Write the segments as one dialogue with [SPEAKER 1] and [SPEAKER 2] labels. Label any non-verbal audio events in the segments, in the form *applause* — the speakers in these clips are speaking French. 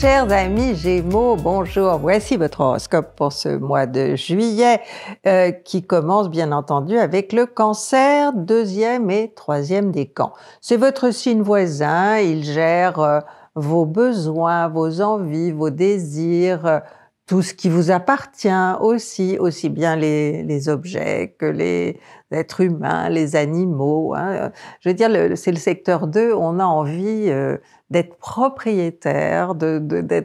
[SPEAKER 1] Chers amis Gémeaux, bonjour. Voici votre horoscope pour ce mois de juillet euh, qui commence bien entendu avec le cancer, deuxième et troisième des camps. C'est votre signe voisin, il gère euh, vos besoins, vos envies, vos désirs, euh, tout ce qui vous appartient aussi, aussi bien les, objets que les êtres humains, les animaux. Hein. Je veux dire, c'est le secteur 2, on a envie d'être propriétaire, d'être de,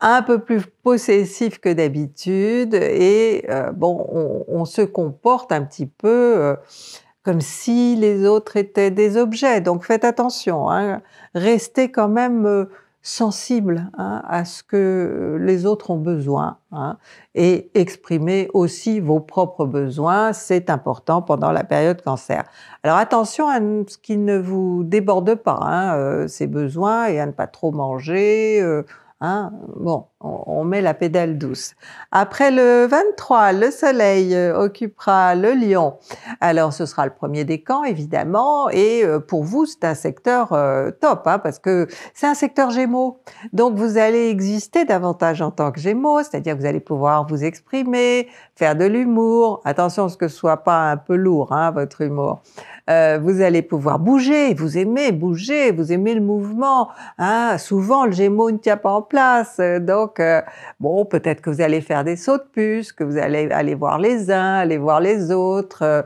[SPEAKER 1] un peu plus possessif que d'habitude et euh, bon, on, se comporte un petit peu euh, comme si les autres étaient des objets. Donc faites attention, hein. restez quand même euh, sensible hein, à ce que les autres ont besoin hein, et exprimer aussi vos propres besoins, c'est important pendant la période cancer. Alors attention à ce qui ne vous déborde pas, hein, euh, ces besoins, et à ne pas trop manger, euh, Hein. bon, on, met la pédale douce. Après le 23, le soleil euh, occupera le lion. Alors ce sera le premier décan évidemment et euh, pour vous c'est un secteur euh, top hein, parce que c'est un secteur gémeaux. Donc vous allez exister davantage en tant que gémeaux, c'est-à-dire que vous allez pouvoir vous exprimer, faire de l'humour. Attention à ce que ce soit pas un peu lourd hein, votre humour. Euh, vous allez pouvoir bouger, vous aimez bouger, vous aimez le mouvement. Hein. Souvent, le gémeau ne tient pas en place. Euh, donc, euh, bon, peut-être que vous allez faire des sauts de puce, que vous allez aller voir les uns, aller voir les autres.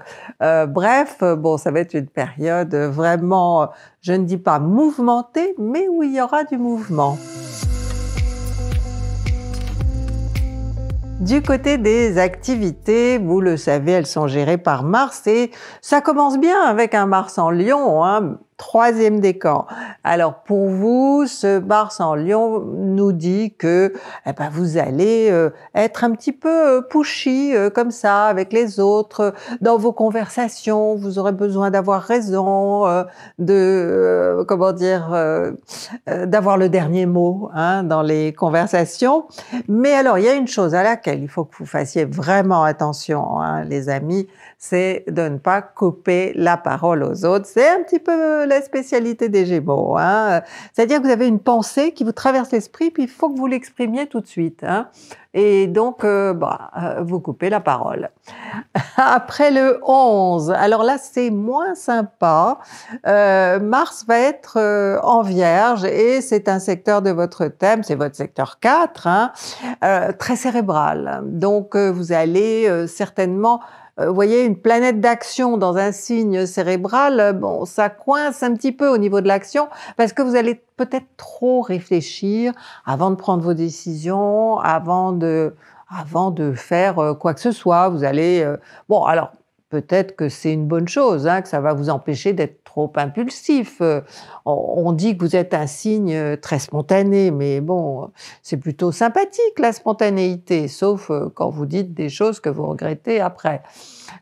[SPEAKER 1] bref, bon, ça va être une période vraiment, je ne dis pas mouvementée, mais où il y aura du mouvement. Du côté des activités, vous le savez, elles sont gérées par Mars et ça commence bien avec un Mars en Lion. Hein. Troisième décan. Alors pour vous, ce Mars en Lion nous dit que eh ben, vous allez euh, être un petit peu euh, pushy euh, comme ça avec les autres dans vos conversations. Vous aurez besoin d'avoir raison, de comment dire, d'avoir le dernier mot hein, dans les conversations. Mais alors il y a une chose à laquelle il faut que vous fassiez vraiment attention, hein, les amis, c'est de ne pas couper la parole aux autres. C'est un petit peu la spécialité des Gémeaux. Hein. C'est-à-dire que vous avez une pensée qui vous traverse l'esprit, puis il faut que vous l'exprimiez tout de suite. Hein. Et donc, euh, bah, euh, vous coupez la parole. *laughs* Après le 11, alors là, c'est moins sympa. Euh, Mars va être en vierge et c'est un secteur de votre thème, c'est votre secteur 4, hein. très cérébral. Donc, vous allez certainement euh, voyez, une planète d'action dans un signe cérébral, euh, bon, ça coince un petit peu au niveau de l'action parce que vous allez peut-être trop réfléchir avant de prendre vos décisions, avant de, avant de faire euh, quoi que ce soit. Vous allez, bon, alors peut-être que c'est une bonne chose, hein, que ça va vous empêcher d'être trop impulsif. Euh, on, dit que vous êtes un signe euh, très spontané, mais bon, c'est plutôt sympathique la spontanéité, sauf euh, quand vous dites des choses que vous regrettez après.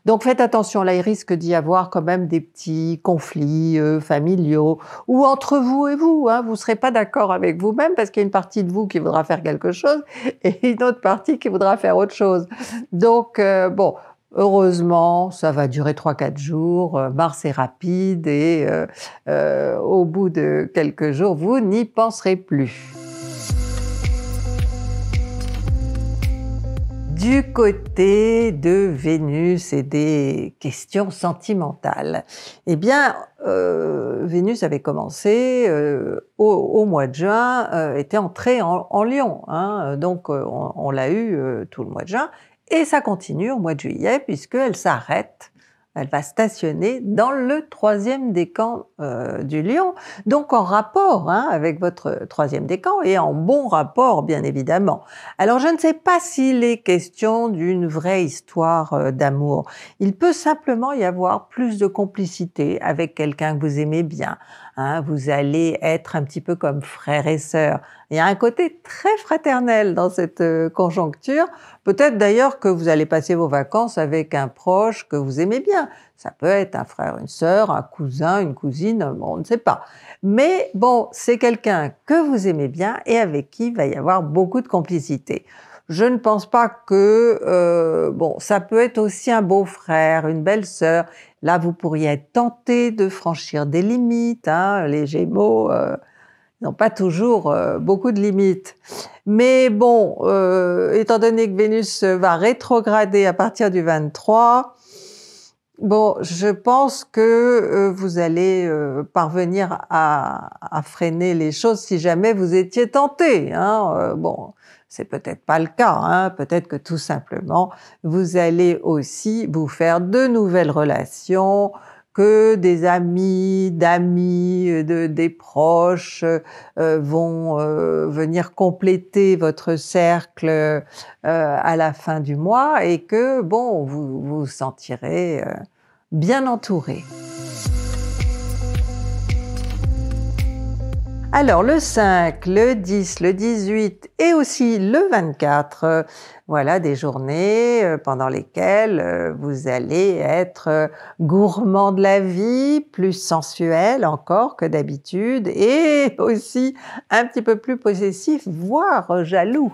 [SPEAKER 1] Donc faites attention, là il risque d'y avoir quand même des petits conflits familiaux ou entre vous et vous. Hein. vous ne serez pas d'accord avec vous-même parce qu'il y a une partie de vous qui voudra faire quelque chose et une autre partie qui voudra faire autre chose. Donc bon, Heureusement, ça va durer 3-4 jours, euh, Mars est rapide et euh, euh, au bout de quelques jours, vous n'y penserez plus. Du côté de Vénus et des questions sentimentales, eh bien, Vénus avait commencé au, mois de juin, était entrée en, Lyon, hein. donc on, on l'a eu tout le mois de juin, et ça continue au mois de juillet puisqu'elle s'arrête elle va stationner dans le troisième décan euh, du lion, donc en rapport hein, avec votre troisième décan et en bon rapport bien évidemment. Alors je ne sais pas s'il est question d'une vraie histoire euh, d'amour. Il peut simplement y avoir plus de complicité avec quelqu'un que vous aimez bien, Hein, vous allez être un petit peu comme frère et sœurs. Il y a un côté très fraternel dans cette euh, conjoncture. Peut-être d'ailleurs que vous allez passer vos vacances avec un proche que vous aimez bien. Ça peut être un frère, une sœur, un cousin, une cousine, on ne sait pas. Mais bon, c'est quelqu'un que vous aimez bien et avec qui il va y avoir beaucoup de complicité. Je ne pense pas que euh, bon, ça peut être aussi un beau frère, une belle sœur. Là, vous pourriez être tenté de franchir des limites. Hein, les Gémeaux euh, n'ont pas toujours euh, beaucoup de limites. Mais bon, euh, étant donné que Vénus va rétrograder à partir du 23, bon, je pense que vous allez parvenir à, freiner les choses si jamais vous étiez tenté. Hein, bon, c'est peut-être pas le cas. Hein. Peut-être que tout simplement, vous allez aussi vous faire de nouvelles relations, que des amis, d'amis, euh, de, des proches euh, vont euh, venir compléter votre cercle à la fin du mois et que, bon, vous vous sentirez bien entouré. Alors le 5, le 10, le 18 et aussi le 24, euh, voilà des journées euh, pendant lesquelles euh, vous allez être gourmand de la vie, plus sensuel encore que d'habitude et *laughs* aussi un petit peu plus possessif, voire jaloux.